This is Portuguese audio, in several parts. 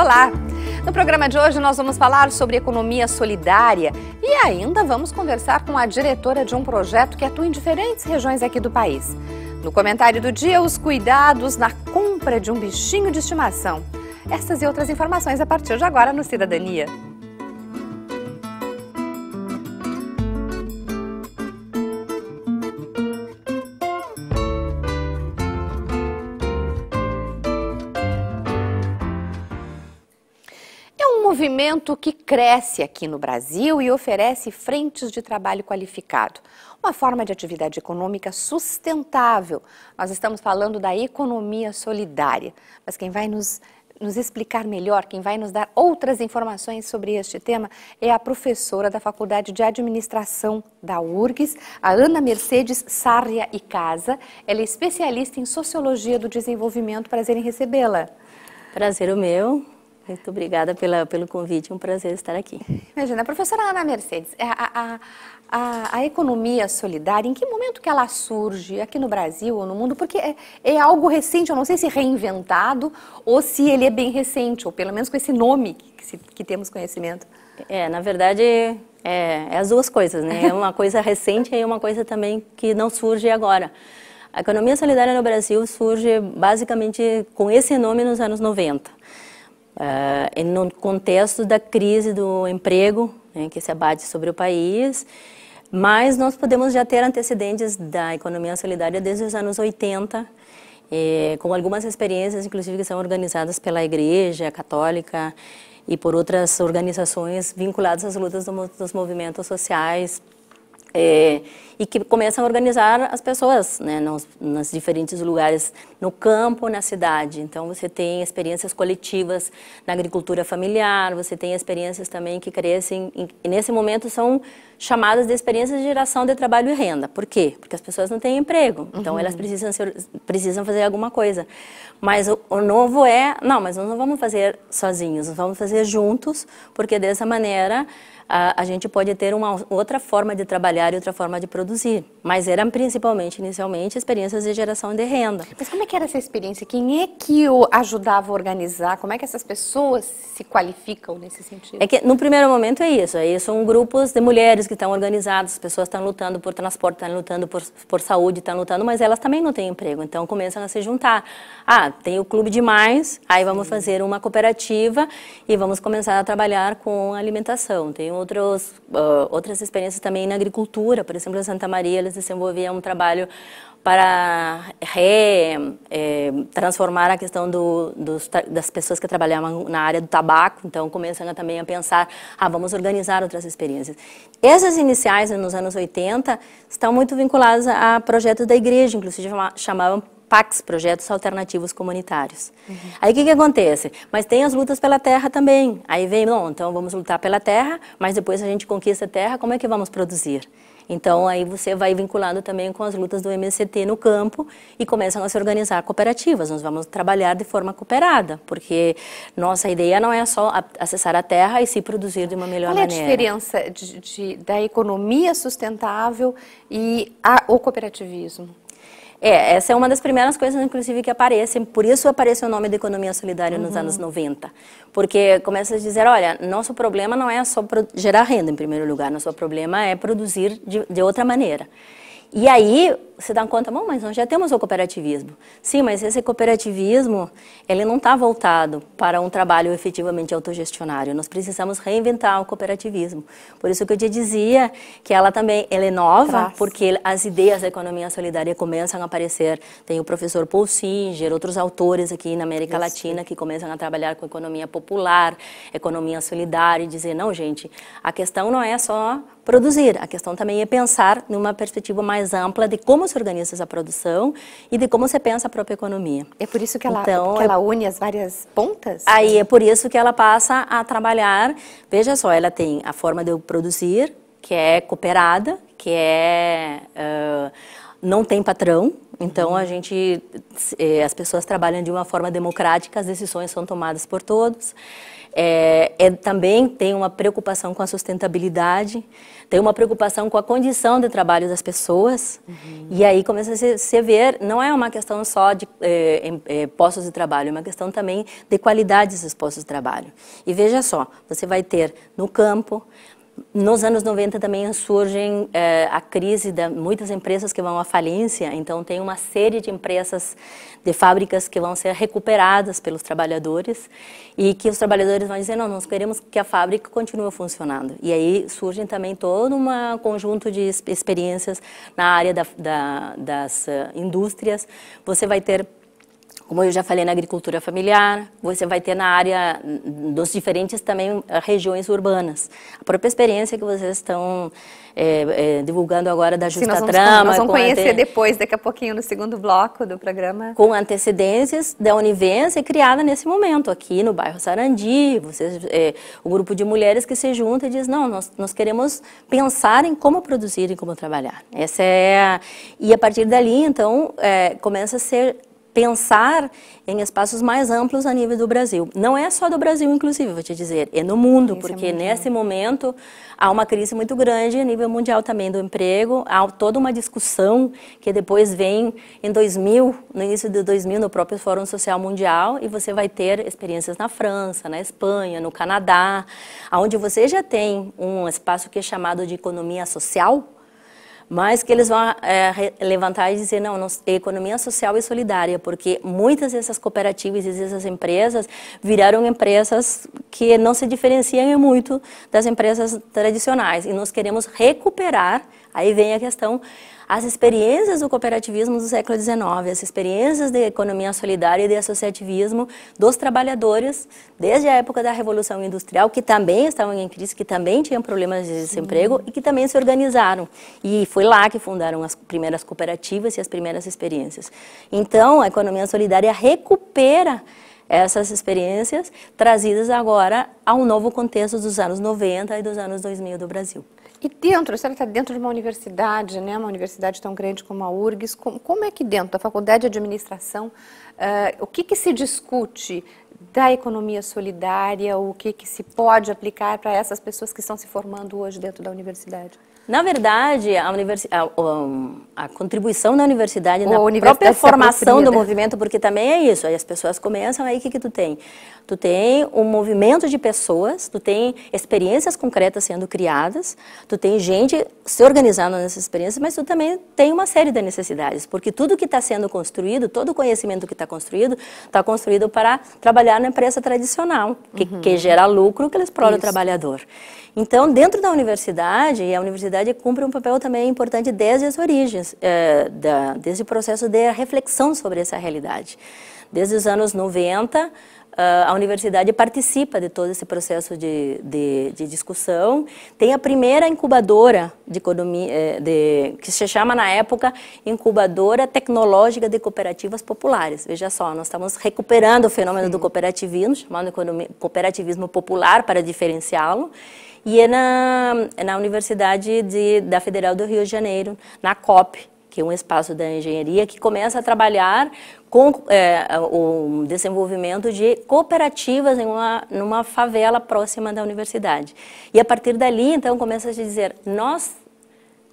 Olá! No programa de hoje nós vamos falar sobre economia solidária e ainda vamos conversar com a diretora de um projeto que atua em diferentes regiões aqui do país. No comentário do dia, os cuidados na compra de um bichinho de estimação. Essas e outras informações a partir de agora no Cidadania. movimento que cresce aqui no Brasil e oferece frentes de trabalho qualificado. Uma forma de atividade econômica sustentável. Nós estamos falando da economia solidária. Mas quem vai nos, nos explicar melhor, quem vai nos dar outras informações sobre este tema é a professora da Faculdade de Administração da URGS, a Ana Mercedes Sarria e Casa. Ela é especialista em Sociologia do Desenvolvimento. Prazer em recebê-la. Prazer o é meu. Muito obrigada pela, pelo convite, é um prazer estar aqui. Imagina, a professora Ana Mercedes, é, a, a, a, a, economia solidária, em que momento que ela surge aqui no Brasil ou no mundo? Porque é, é, algo recente, eu não sei se reinventado ou se ele é bem recente, ou pelo menos com esse nome que, se, que temos conhecimento. É, na verdade, é, é as duas coisas, né? É uma coisa recente e uma coisa também que não surge agora. A economia solidária no Brasil surge basicamente com esse nome nos anos 90 uh, no contexto da crise do emprego né, que se abate sobre o país, mas nós podemos já ter antecedentes da economia solidária desde os anos 80, eh, com algumas experiências, inclusive, que são organizadas pela Igreja Católica e por outras organizações vinculadas às lutas do, dos movimentos sociais, é, e que começam a organizar as pessoas né, nos, nos, diferentes lugares, no campo, na cidade. Então, você tem experiências coletivas na agricultura familiar, você tem experiências também que crescem, e nesse momento são chamadas de experiências de geração de trabalho e renda. Por quê? Porque as pessoas não têm emprego, então uhum. elas precisam, ser, precisam fazer alguma coisa. Mas o, o, novo é, não, mas nós não vamos fazer sozinhos, nós vamos fazer juntos, porque dessa maneira a, a gente pode ter uma outra forma de trabalhar e outra forma de produzir. Mas eram principalmente, inicialmente, experiências de geração de renda. Mas como é que era essa experiência? Quem é que o ajudava a organizar? Como é que essas pessoas se qualificam nesse sentido? É que, no primeiro momento, é isso. Aí é são grupos de mulheres que estão organizadas, as pessoas estão lutando por transporte, estão lutando por, por saúde, estão lutando, mas elas também não têm emprego, então começam a se juntar. Ah, tem o clube demais, aí vamos Sim. fazer uma cooperativa e vamos começar a trabalhar com alimentação. Tem outros, uh, outras experiências também na agricultura, por exemplo, em Santa Maria eles desenvolviam um trabalho para re, é, transformar a questão do, dos, das pessoas que trabalhavam na área do tabaco, então começando também a pensar, ah, vamos organizar outras experiências. Essas iniciais, nos anos 80, estão muito vinculadas a projetos da igreja, inclusive chamavam PACs, Projetos Alternativos Comunitários. Uhum. Aí o que, que acontece? Mas tem as lutas pela terra também. Aí vem, bom, então vamos lutar pela terra, mas depois a gente conquista a terra, como é que vamos produzir? Então aí você vai vinculado também com as lutas do MCT no campo e começam a se organizar cooperativas. Nós vamos trabalhar de forma cooperada, porque nossa ideia não é só acessar a terra e se produzir de uma melhor maneira. Qual é a diferença de, de, da economia sustentável e a, o cooperativismo? É, essa é uma das primeiras coisas, inclusive, que aparecem. Por isso apareceu o nome da economia solidária uhum. nos anos 90. Porque começa a dizer, olha, nosso problema não é só gerar renda, em primeiro lugar. Nosso problema é produzir de, de outra maneira. E aí se dá conta, bom, mas nós já temos o cooperativismo. Sim, mas esse cooperativismo, ele não está voltado para um trabalho efetivamente autogestionário. Nós precisamos reinventar o cooperativismo. Por isso que eu te dizia que ela também ela é nova, Traz. porque as ideias da economia solidária começam a aparecer. Tem o professor Paul Singer, outros autores aqui na América isso. Latina que começam a trabalhar com economia popular, economia solidária e dizer, não, gente, a questão não é só produzir. A questão também é pensar numa perspectiva mais ampla de como se organiza essa produção e de como se pensa a própria economia. É por isso que ela, então, que é ela une as várias pontas? Aí é por isso que ela passa a trabalhar, veja só, ela tem a forma de eu produzir, que é cooperada, que é... Uh, não tem patrão, então a gente, eh, as pessoas trabalham de uma forma democrática, as decisões são tomadas por todos. É, é, também tem uma preocupação com a sustentabilidade, tem uma preocupação com a condição de trabalho das pessoas. Uhum. E aí começa a se, se, ver, não é uma questão só de é, é, postos de trabalho, é uma questão também de qualidade desses postos de trabalho. E veja só, você vai ter no campo, nos anos 90 também surgem eh, a crise de muitas empresas que vão à falência, então tem uma série de empresas, de fábricas que vão ser recuperadas pelos trabalhadores e que os trabalhadores vão dizer, não, nós queremos que a fábrica continue funcionando. E aí surgem também todo um conjunto de experiências na área da, da, das uh, indústrias. Você vai ter como eu já falei na agricultura familiar, você vai ter na área hum, dos diferentes também ah, regiões urbanas. A própria experiência que vocês estão é, é, divulgando agora da Justa Sim, nós vamos, Trama. Nós vamos conhecer ante... depois, daqui a pouquinho, no segundo bloco do programa. Com antecedências da Univência criada nesse momento, aqui no bairro Sarandi. Vocês, é, o grupo de mulheres que se junta e diz, não, nós, nós queremos pensar em como produzir e como trabalhar. Essa é a... E a partir dali, então, começa a ser pensar em espaços mais amplos a nível do Brasil. Não é só do Brasil, inclusive, vou te dizer, é no mundo, é porque é nesse momento há uma crise muito grande a nível mundial também do emprego, há toda uma discussão que depois vem em 2000, no início de 2000, no próprio Fórum Social Mundial, e você vai ter experiências na França, na Espanha, no Canadá, onde você já tem um espaço que é chamado de economia social, mas que eles vão é, levantar e dizer, não, não, economia social e solidária, porque muitas dessas cooperativas e dessas empresas viraram empresas que não se diferenciam muito das empresas tradicionais, e nós queremos recuperar, aí vem a questão as experiências do cooperativismo do século XIX, as experiências da economia solidária e de associativismo dos trabalhadores, desde a época da Revolução Industrial, que também estavam em crise, que também tinham problemas de desemprego Sim. e que também se organizaram. E foi lá que fundaram as primeiras cooperativas e as primeiras experiências. Então, a economia solidária recupera essas experiências trazidas agora a um novo contexto dos anos 90 e dos anos 2000 do Brasil. E dentro, a senhora está dentro de uma universidade, né? uma universidade tão grande como a URGS, como, como é que dentro da Faculdade de Administração, uh, o que, que se discute da economia solidária, o que, que se pode aplicar para essas pessoas que estão se formando hoje dentro da universidade? Na verdade, a, a, a contribuição da universidade na universidade própria é formação do movimento, porque também é isso, aí as pessoas começam, aí o que, que tu tem? Tu tem um movimento de pessoas, tu tem experiências concretas sendo criadas, tu tem gente se organizando nessas experiências, mas tu também tem uma série de necessidades, porque tudo que está sendo construído, todo o conhecimento que está construído, está construído para trabalhar na empresa tradicional, que, uhum. que gera lucro, que eles prolem o trabalhador. Então, dentro da universidade, a universidade cumpre um papel também importante desde as origens, é, da, desde o processo de reflexão sobre essa realidade. Desde os anos 90, eh, a universidade participa de todo esse processo de, de, de discussão. Tem a primeira incubadora de eh, de, que se chama na época Incubadora Tecnológica de Cooperativas Populares. Veja só, nós estamos recuperando o fenômeno Sim. do cooperativismo, chamando cooperativismo popular para diferenciá-lo. E é na, na Universidade de, da Federal do Rio de Janeiro, na COP, que é um espaço da engenharia que começa a trabalhar com é, o desenvolvimento de cooperativas em uma, numa favela próxima da universidade. E a partir dali, então, começa a se dizer, nós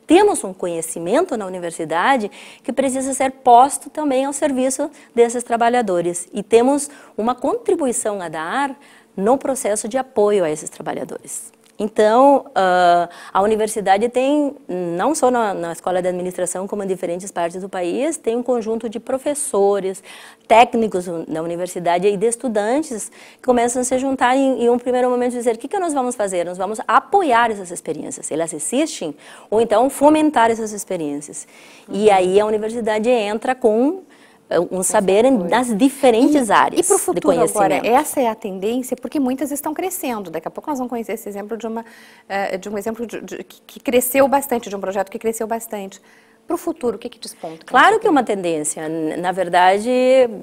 temos um conhecimento na universidade que precisa ser posto também ao serviço desses trabalhadores. E temos uma contribuição a dar no processo de apoio a esses trabalhadores. Então, uh, a universidade tem, não só na, na, escola de administração, como em diferentes partes do país, tem um conjunto de professores, técnicos da universidade e de estudantes que começam a se juntar em, em um primeiro momento e dizer o que, que nós vamos fazer? Nós vamos apoiar essas experiências. Elas existem ou então fomentar essas experiências. Uhum. E aí a universidade entra com é um saber nas diferentes e, áreas. E para o futuro agora, essa é a tendência, porque muitas estão crescendo. Daqui a pouco nós vamos conhecer esse exemplo de, uma, é, de um exemplo de, de, que cresceu bastante, de um projeto que cresceu bastante. Para o futuro, o que, que desponta? Claro que é uma tendência. Na verdade,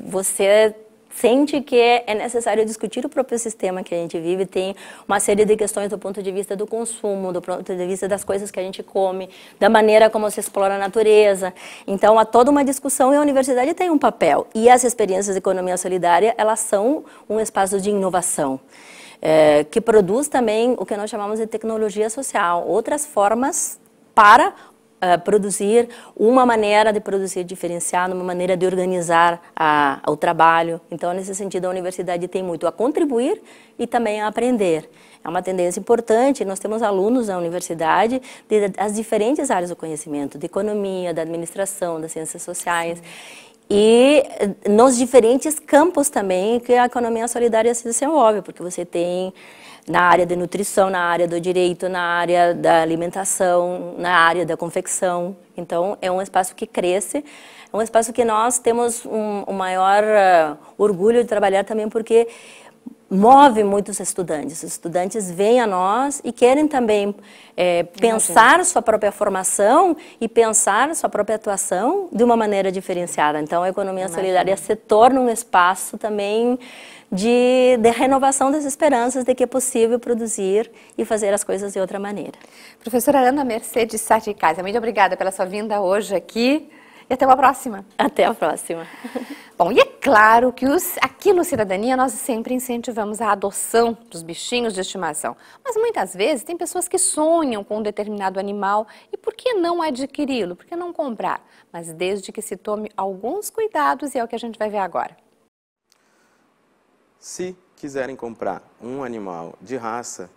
você sente que é, é necessário discutir o próprio sistema que a gente vive, tem uma série de questões do ponto de vista do consumo, do ponto de vista das coisas que a gente come, da maneira como se explora a natureza. Então, há toda uma discussão e a universidade tem um papel. E as experiências de economia solidária, elas são um espaço de inovação. É, que produz também o que nós chamamos de tecnologia social, outras formas para uh, produzir uma maneira de produzir diferenciada, uma maneira de organizar a, o trabalho. Então, nesse sentido, a universidade tem muito a contribuir e também a aprender. É uma tendência importante, nós temos alunos na universidade de, das diferentes áreas do conhecimento, da economia, da administração, das ciências sociais. Sim e eh, nos diferentes campos também que a economia solidária se desenvolve, porque você tem na área de nutrição, na área do direito, na área da alimentação, na área da confecção. Então, é um espaço que cresce, é um espaço que nós temos um, um maior uh, orgulho de trabalhar também, porque move muitos estudantes. Os estudantes vêm a nós e querem também é, pensar sua própria formação e pensar sua própria atuação de uma maneira diferenciada. Então, a economia Imagina. solidária se torna um espaço também de, de, renovação das esperanças de que é possível produzir e fazer as coisas de outra maneira. Professora Ana Mercedes Sá de Casa, muito obrigada pela sua vinda hoje aqui e até uma próxima. Até a próxima. Bom, e é claro que os, aqui no Cidadania nós sempre incentivamos a adoção dos bichinhos de estimação. Mas muitas vezes tem pessoas que sonham com um determinado animal e por que não adquiri-lo? Por que não comprar? Mas desde que se tome alguns cuidados e é o que a gente vai ver agora. Se quiserem comprar um animal de raça,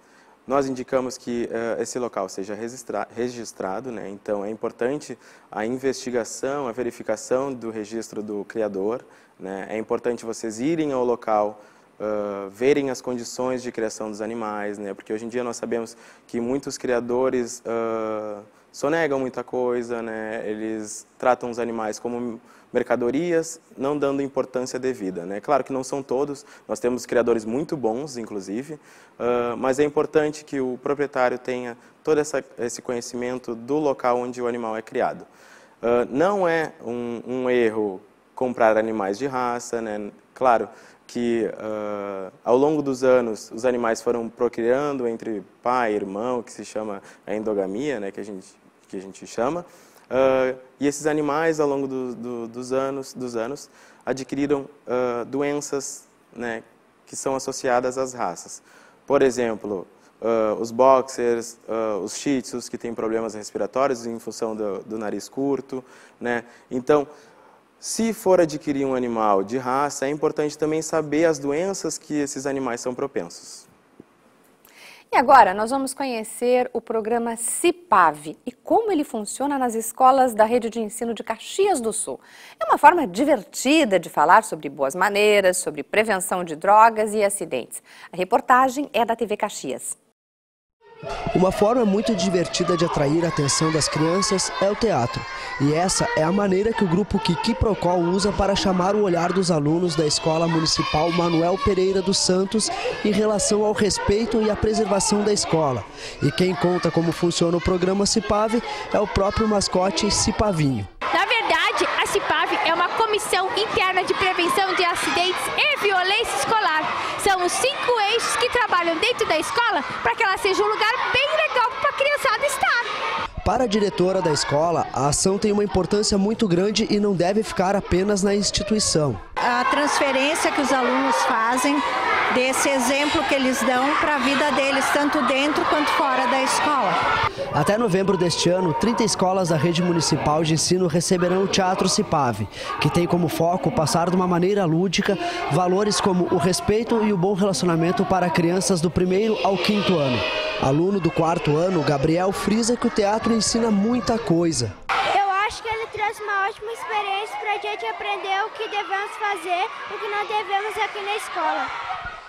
nós indicamos que uh, esse local seja registra registrado, né? então é importante a investigação, a verificação do registro do criador. Né? É importante vocês irem ao local, uh, verem as condições de criação dos animais, né? porque hoje em dia nós sabemos que muitos criadores uh, sonegam muita coisa, né? eles tratam os animais como mercadorias, não dando importância devida. Né? Claro que não são todos, nós temos criadores muito bons, inclusive, uh, mas é importante que o proprietário tenha todo essa, esse conhecimento do local onde o animal é criado. Uh, não é um, um, erro comprar animais de raça, né? claro que uh, ao longo dos anos os animais foram procriando entre pai e irmão, que se chama a endogamia, né? que, a gente, que a gente chama, Uh, e esses animais, ao longo do, do, dos, anos, dos anos, adquiriram uh, doenças né, que são associadas às raças. Por exemplo, uh, os boxers, os shih tzus, que têm problemas respiratórios em função do, do nariz curto. Né? Então, se for adquirir um animal de raça, é importante também saber as doenças que esses animais são propensos. E agora nós vamos conhecer o programa CIPAV e como ele funciona nas escolas da rede de ensino de Caxias do Sul. É uma forma divertida de falar sobre boas maneiras, sobre prevenção de drogas e acidentes. A reportagem é da TV Caxias. Uma forma muito divertida de atrair a atenção das crianças é o teatro, e essa é a maneira que o grupo Kiki Procol usa para chamar o olhar dos alunos da Escola Municipal Manuel Pereira dos Santos em relação ao respeito e à preservação da escola. E quem conta como funciona o programa Cipave é o próprio mascote Cipavinho. Na verdade, a CIPAV é uma comissão interna de prevenção de acidentes e violência escolar. São os cinco eixos que trabalham dentro da escola para que ela seja um lugar bem legal para a criançada estar. Para a diretora da escola, a ação tem uma importância muito grande e não deve ficar apenas na instituição. A transferência que os alunos fazem desse exemplo que eles dão para a vida deles, tanto dentro quanto fora da escola. Até novembro deste ano, 30 escolas da rede municipal de ensino receberão o Teatro Cipave, que tem como foco passar de uma maneira lúdica valores como o respeito e o bom relacionamento para crianças do primeiro ao quinto ano. Aluno do quarto ano, Gabriel frisa que o teatro ensina muita coisa. Eu acho que ele traz uma ótima experiência para a gente aprender o que devemos fazer, e o que não devemos aqui na escola.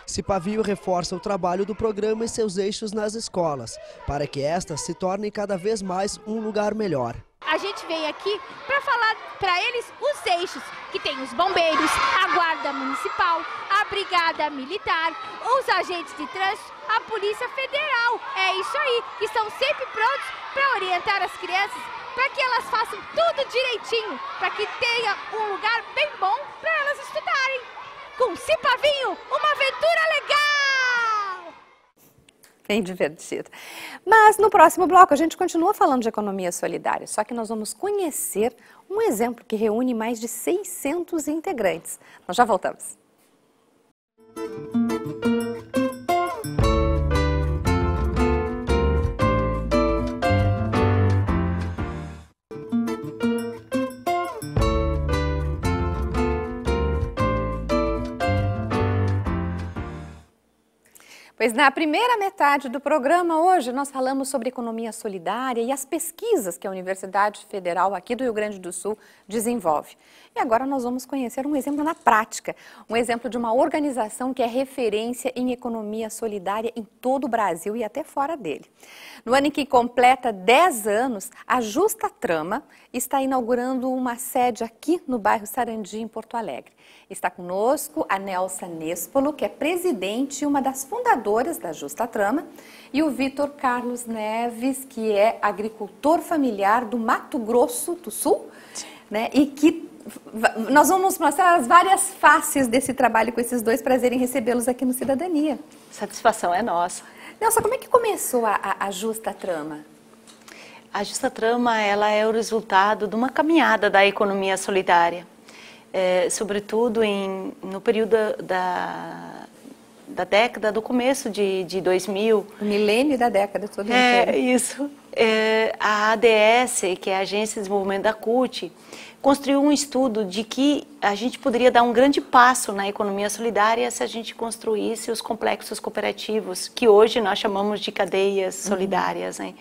Esse pavio reforça o trabalho do programa e seus eixos nas escolas, para que estas se tornem cada vez mais um lugar melhor. A gente vem aqui para falar para eles os eixos, que tem os bombeiros, a guarda municipal, a brigada militar, os agentes de trânsito, a polícia federal. É isso aí, que estão sempre prontos para orientar as crianças, para que elas façam tudo direitinho, para que tenha um lugar bem bom para com Pavinho, uma aventura legal! Bem divertido. Mas no próximo bloco a gente continua falando de economia solidária, só que nós vamos conhecer um exemplo que reúne mais de 600 integrantes. Nós já voltamos. Música Pois na primeira metade do programa hoje nós falamos sobre economia solidária e as pesquisas que a Universidade Federal aqui do Rio Grande do Sul desenvolve. E agora nós vamos conhecer um exemplo na prática, um exemplo de uma organização que é referência em economia solidária em todo o Brasil e até fora dele. No ano em que completa 10 anos, a Justa Trama está inaugurando uma sede aqui no bairro Sarandi, em Porto Alegre. Está conosco a Nelsa Nespolo, que é presidente e uma das fundadoras da Justa Trama, e o Vitor Carlos Neves, que é agricultor familiar do Mato Grosso do Sul, né, e que nós vamos mostrar as várias faces desse trabalho com esses dois. Prazer em recebê-los aqui no Cidadania. Satisfação é nossa. Nelson, como é que começou a, a, a Justa Trama? A Justa Trama ela é o resultado de uma caminhada da economia solidária, é, sobretudo em, no período da, da década, do começo de, de 2000. O milênio da década toda. É, inteiro. isso. É, a ADS, que é a Agência de Desenvolvimento da CUT, construiu um estudo de que a gente poderia dar um grande passo na economia solidária se a gente construísse os complexos cooperativos, que hoje nós chamamos de cadeias uhum. solidárias, né?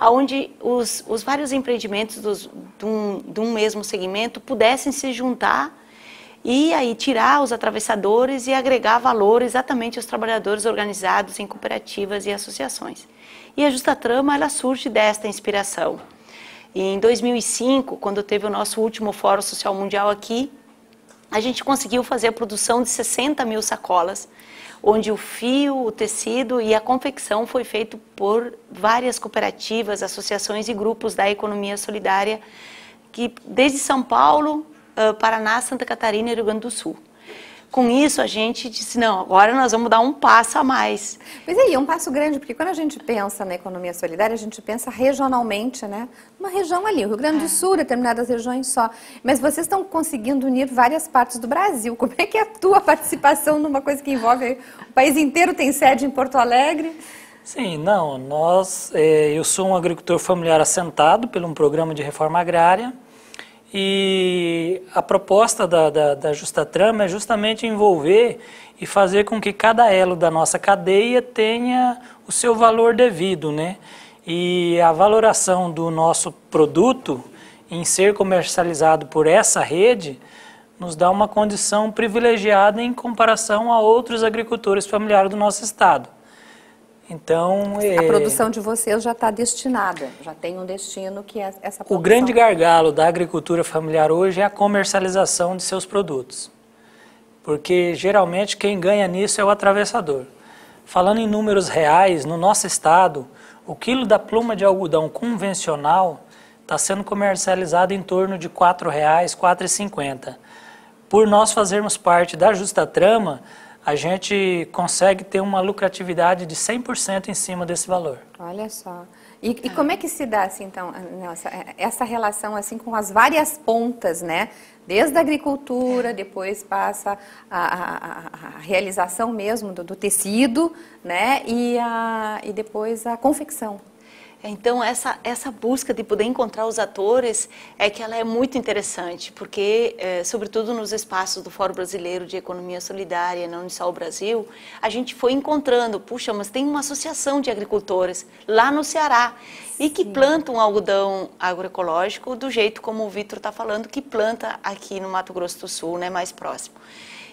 onde os, os vários empreendimentos dos, de, um, de um mesmo segmento pudessem se juntar e aí tirar os atravessadores e agregar valor exatamente aos trabalhadores organizados em cooperativas e associações. E a Justa Trama ela surge desta inspiração. E em 2005, quando teve o nosso último Fórum Social Mundial aqui, a gente conseguiu fazer a produção de 60 mil sacolas, onde o fio, o tecido e a confecção foi feito por várias cooperativas, associações e grupos da economia solidária, que desde São Paulo, Paraná, Santa Catarina e Rio Grande do Sul com isso a gente disse, não, agora nós vamos dar um passo a mais. Mas aí, é um passo grande, porque quando a gente pensa na economia solidária, a gente pensa regionalmente, né? Uma região ali, o Rio Grande do é. Sul, determinadas regiões só. Mas vocês estão conseguindo unir várias partes do Brasil. Como é que é a tua participação numa coisa que envolve... O país inteiro tem sede em Porto Alegre. Sim, não, nós... Eh, eu sou um agricultor familiar assentado pelo um programa de reforma agrária, e a proposta da, da, da Justa Trama é justamente envolver e fazer com que cada elo da nossa cadeia tenha o seu valor devido, né? E a valoração do nosso produto em ser comercializado por essa rede nos dá uma condição privilegiada em comparação a outros agricultores familiares do nosso estado. Então, é... a produção de vocês já está destinada, já tem um destino que é essa produção. O grande gargalo da agricultura familiar hoje é a comercialização de seus produtos, porque geralmente quem ganha nisso é o atravessador. Falando em números reais, no nosso estado, o quilo da pluma de algodão convencional está sendo comercializado em torno de R$ 4,00, R$ 4,50. Por nós fazermos parte da justa trama, a gente consegue ter uma lucratividade de 100% em cima desse valor. Olha só. E, e, como é que se dá, assim, então, nossa, é, essa relação assim com as várias pontas, né? Desde a agricultura, depois passa a, a, a realização mesmo do, do, tecido, né? E, a, e depois a confecção. Então essa essa busca de poder encontrar os atores é que ela é muito interessante, porque é, sobretudo nos espaços do Fórum Brasileiro de Economia Solidária, não só Sal Brasil, a gente foi encontrando, puxa, mas tem uma associação de agricultores lá no Ceará Sim. e que planta um algodão agroecológico do jeito como o Vitor está falando, que planta aqui no Mato Grosso do Sul, né, mais próximo.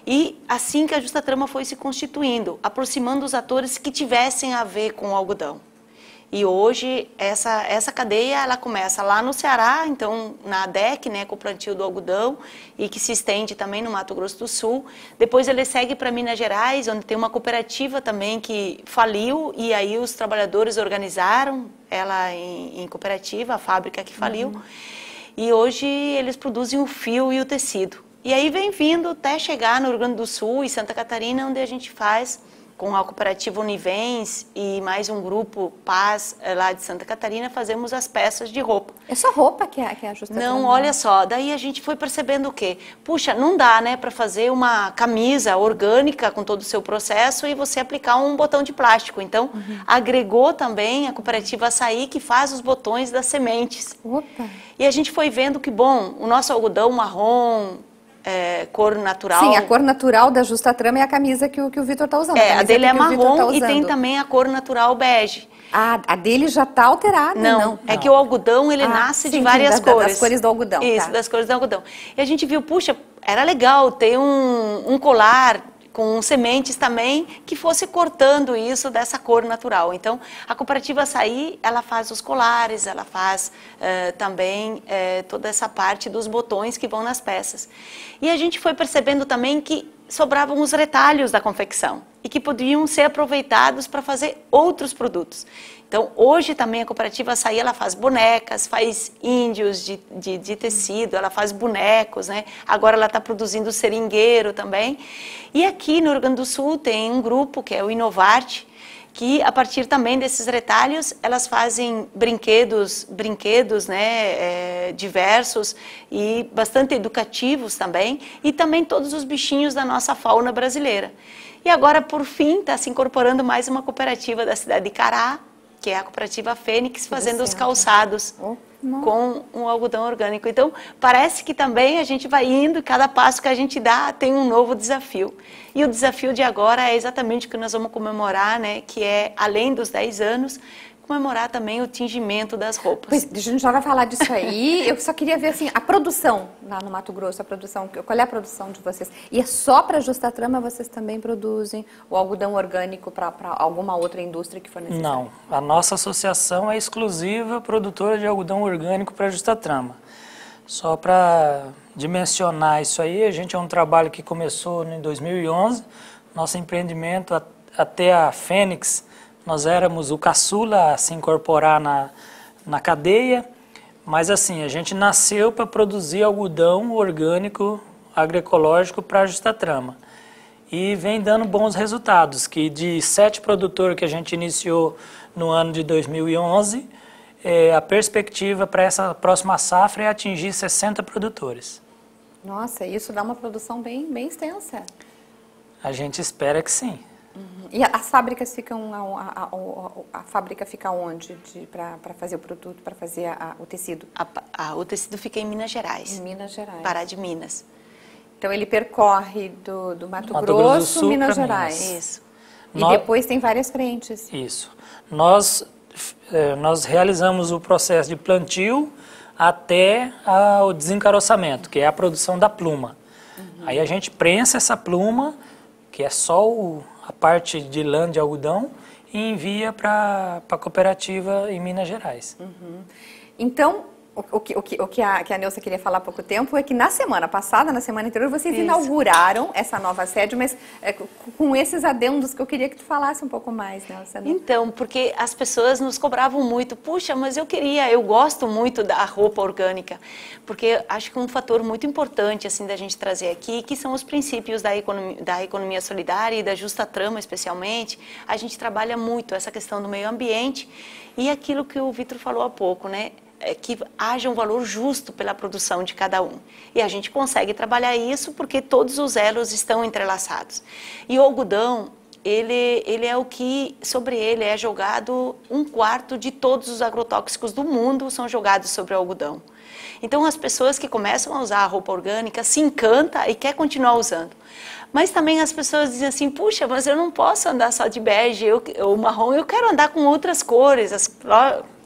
E assim que a Justa Trama foi se constituindo, aproximando os atores que tivessem a ver com o algodão. E hoje essa, essa cadeia ela começa lá no Ceará, então na ADEC, né, com o plantio do algodão e que se estende também no Mato Grosso do Sul. Depois ele segue para Minas Gerais, onde tem uma cooperativa também que faliu e aí os trabalhadores organizaram ela em, em cooperativa, a fábrica que faliu. Uhum. E hoje eles produzem o fio e o tecido. E aí vem vindo até chegar no Rio Grande do Sul e Santa Catarina, onde a gente faz com a cooperativa Univens e mais um grupo Paz eh, lá de Santa Catarina, fazemos as peças de roupa. É só roupa que é, que é Não, olha só, daí a gente foi percebendo o quê? Puxa, não dá, né, para fazer uma camisa orgânica com todo o seu processo e você aplicar um botão de plástico. Então, uhum. agregou também a cooperativa Açaí, que faz os botões das sementes. Opa. E a gente foi vendo que, bom, o nosso algodão marrom, é, cor natural. Sim, a cor natural da Justa Trama é a camisa que o, que o Vitor está usando. É, a, a dele é tá marrom tá e tem também a cor natural bege. Ah, a dele já está alterada, não, não, É que o algodão, ele ah, nasce sim, de várias cores. Das cores do algodão. Isso, tá. das cores do algodão. E a gente viu, puxa, era legal ter um, um colar com sementes também que fosse cortando isso dessa cor natural. Então, a cooperativa Açaí, ela faz os colares, ela faz uh, também uh, toda essa parte dos botões que vão nas peças. E a gente foi percebendo também que sobravam os retalhos da confecção e que podiam ser aproveitados para fazer outros produtos. Então, hoje também a cooperativa Açaí, ela faz bonecas, faz índios de, de, de tecido, ela faz bonecos, né? Agora ela está produzindo seringueiro também. E aqui no Rio Grande do Sul tem um grupo que é o Inovarte, que a partir também desses retalhos elas fazem brinquedos brinquedos né é, diversos e bastante educativos também e também todos os bichinhos da nossa fauna brasileira e agora por fim está se incorporando mais uma cooperativa da cidade de Cará que é a cooperativa Fênix, fazendo os calçados oh, com um algodão orgânico. Então, parece que também a gente vai indo, cada passo que a gente dá tem um novo desafio. E o desafio de agora é exatamente o que nós vamos comemorar, né, que é, além dos 10 anos, comemorar também o tingimento das roupas. Pois, a gente já vai falar disso aí. eu só queria ver assim, a produção lá no Mato Grosso, a produção, qual é a produção de vocês? E é só para Justa Trama vocês também produzem o algodão orgânico para alguma outra indústria que for Não, a nossa associação é exclusiva produtora de algodão orgânico para Justa Trama. Só para dimensionar isso aí, a gente é um trabalho que começou em 2011. Nosso empreendimento até a Fênix, nós éramos o caçula a se incorporar na, na cadeia, mas assim, a gente nasceu para produzir algodão orgânico agroecológico para a Justa Trama. E vem dando bons resultados, que de sete produtores que a gente iniciou no ano de 2011, é, eh, a perspectiva para essa próxima safra é atingir 60 produtores. Nossa, isso dá uma produção bem, bem extensa. A gente espera que sim. Uhum. E as fábricas ficam, a, a, a, a fábrica fica onde para fazer o produto, para fazer o tecido? o tecido fica em Minas Gerais. Em Minas Gerais. Pará de Minas. Então ele percorre do, do Mato, Mato, Grosso, Grosso Sul, Minas Gerais. Minas. Isso. E Nós, depois tem várias frentes. Isso. Nós, é, nós realizamos o processo de plantio até a, o desencaroçamento, que é a produção da pluma. Uhum. Aí a gente prensa essa pluma, que é só o, a parte de lã de algodão e envia para a cooperativa em Minas Gerais. Uhum. Então, o, o, que, o, que, o que, a, que a Neusa queria falar há pouco tempo é que na semana passada, na semana anterior, vocês Isso. inauguraram essa nova sede, mas é, com esses adendos que eu queria que tu falasse um pouco mais, Neusa Né? Então, porque as pessoas nos cobravam muito, puxa, mas eu queria, eu gosto muito da roupa orgânica, porque acho que um fator muito importante assim da gente trazer aqui, que são os princípios da economia, da economia solidária e da justa trama, especialmente, a gente trabalha muito essa questão do meio ambiente e aquilo que o Vitor falou há pouco, né? É que haja um valor justo pela produção de cada um. E a gente consegue trabalhar isso porque todos os elos estão entrelaçados. E o algodão, ele, ele é o que, sobre ele é jogado um quarto de todos os agrotóxicos do mundo são jogados sobre o algodão. Então as pessoas que começam a usar a roupa orgânica se encanta e quer continuar usando. Mas também as pessoas dizem assim, puxa, mas eu não posso andar só de bege ou marrom, eu quero andar com outras cores. As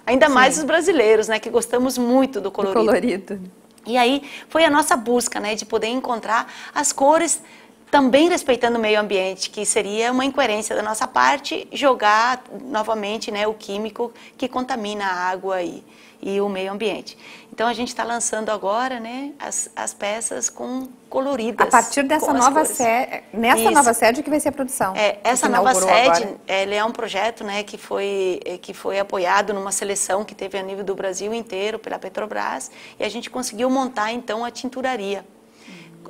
Ainda Sim. mais os brasileiros, né, que gostamos muito do colorido. Do colorido. E aí foi a nossa busca, né, de poder encontrar as cores também respeitando o meio ambiente, que seria uma incoerência da nossa parte jogar novamente né, o químico que contamina a água e, e o meio ambiente. Então a gente está lançando agora, né, as, as peças com coloridas. A partir dessa nova sede, nessa Isso. nova sede que vai ser a produção. É, essa nova sede, ela é um projeto, né, que foi que foi apoiado numa seleção que teve a nível do Brasil inteiro pela Petrobras e a gente conseguiu montar então a tinturaria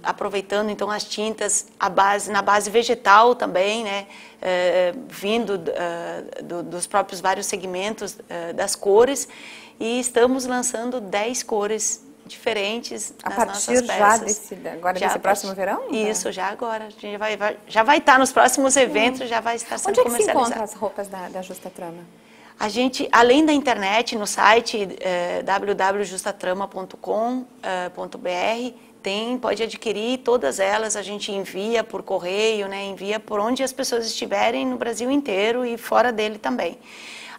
aproveitando então as tintas base, na base vegetal também, né, é, é, vindo é, do, dos próprios vários segmentos é, das cores e estamos lançando 10 cores diferentes a nas nossas peças. Já desse, agora já desse próximo verão? Isso, tá. já agora. A gente vai, vai, já vai estar nos próximos eventos, hum. já vai estar sendo Onde é que se encontra as roupas da, da Justa Trama? A gente, além da internet, no site é, www.justatrama.com.br, tem, pode adquirir todas elas, a gente envia por correio, né? envia por onde as pessoas estiverem no Brasil inteiro e fora dele também.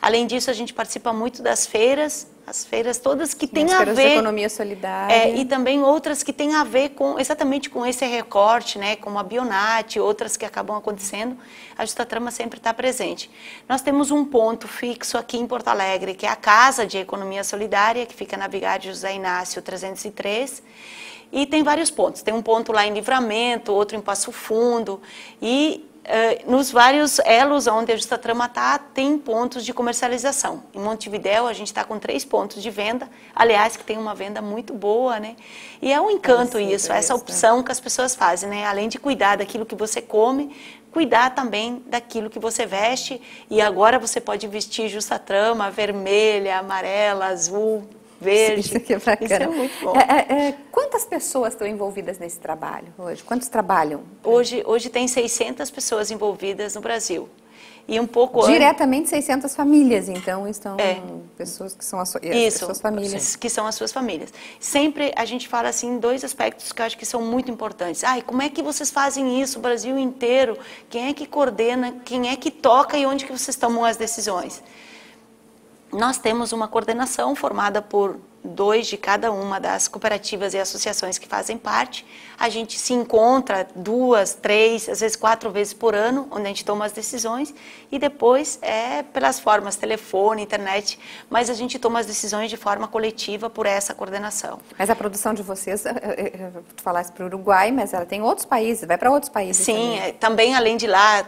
Além disso, a gente participa muito das feiras, as feiras todas que têm a ver... De economia solidária. É, e também outras que têm a ver com, exatamente com esse recorte, né, como a Bionat, outras que acabam acontecendo, a Justa Trama sempre está presente. Nós temos um ponto fixo aqui em Porto Alegre, que é a Casa de Economia Solidária, que fica na Brigade José Inácio 303, e tem vários pontos. Tem um ponto lá em Livramento, outro em Passo Fundo. E eh, nos vários elos onde a Justa Trama está, tem pontos de comercialização. Em Montevidéu, a gente está com três pontos de venda. Aliás, que tem uma venda muito boa, né? E é um encanto isso, essa é né? opção que as pessoas fazem, né? Além de cuidar daquilo que você come, cuidar também daquilo que você veste. E agora você pode vestir justa trama, vermelha, amarela, azul, verde. Isso, aqui é bacana. Isso é muito bom. É, é, é, quantas pessoas estão envolvidas nesse trabalho hoje? Quantos trabalham? Hoje, hoje tem 600 pessoas envolvidas no Brasil. E um pouco diretamente 600 famílias então estão é. pessoas que são as, Isso, suas famílias que são as suas famílias sempre a gente fala assim dois aspectos que eu acho que são muito importantes ai como é que vocês fazem isso o Brasil inteiro quem é que coordena quem é que toca e onde que vocês tomam as decisões nós temos uma coordenação formada por dois de cada uma das cooperativas e associações que fazem parte. A gente se encontra duas, três, às vezes quatro vezes por ano, onde a gente toma as decisões e depois é pelas formas telefone, internet, mas a gente toma as decisões de forma coletiva por essa coordenação. Mas a produção de vocês, tu falaste para o Uruguai, mas ela tem outros países, vai para outros países Sim, também, é, também além de lá,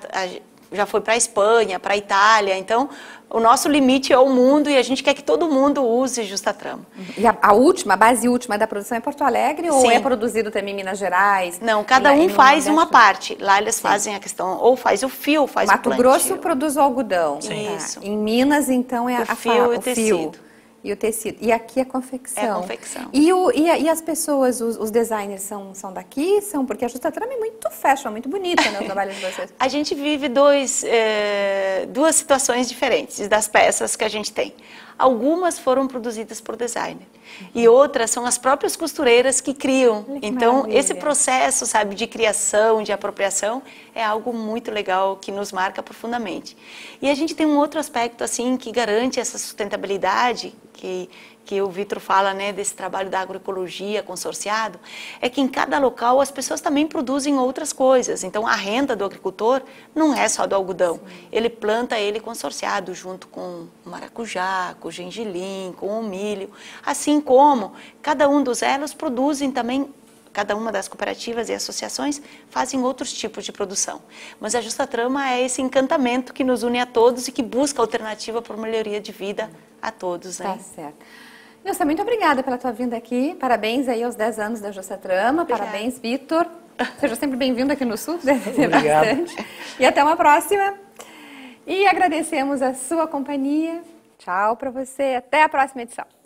já foi para a Espanha, para a Itália. Então, o nosso limite é o mundo e a gente quer que todo mundo use Justa Trama. E a, a última, a base última da produção é Porto Alegre Sim. ou é produzido também em Minas Gerais? Não, cada um faz uma parte. Lá eles Sim. fazem a questão, ou faz o fio, faz Mato o Mato Grosso produz o algodão. Sim. Tá. Isso. Em Minas, então, é o a fio a, e o, o tecido. Fio. E o tecido. E aqui é confecção. É confecção. E, o, e, e as pessoas, os, os, designers são, são daqui? São porque a Justa Trama é muito fashion, muito bonita, né? O trabalho de vocês. a gente vive dois, é, duas situações diferentes das peças que a gente tem. Algumas foram produzidas por designer uhum. e outras são as próprias costureiras que criam. Que então, maravilha. esse processo, sabe, de criação, de apropriação, é algo muito legal que nos marca profundamente. E a gente tem um outro aspecto assim que garante essa sustentabilidade que que o Vitro fala, né, desse trabalho da agroecologia consorciado, é que em cada local as pessoas também produzem outras coisas. Então a renda do agricultor não é só do algodão. Sim. Ele planta ele consorciado junto com o maracujá, com o gengilim, com o milho, assim como cada um dos elos produzem também cada uma das cooperativas e associações fazem outros tipos de produção. Mas a Justa Trama é esse encantamento que nos une a todos e que busca alternativa para melhoria de vida a todos. Né? Tá certo. Nossa, muito obrigada pela tua vinda aqui. Parabéns aí aos 10 anos da Trama. Parabéns, Vitor. Seja sempre bem-vindo aqui no Sul, deve Obrigado. bastante. E até uma próxima. E agradecemos a sua companhia. Tchau para você. Até a próxima edição.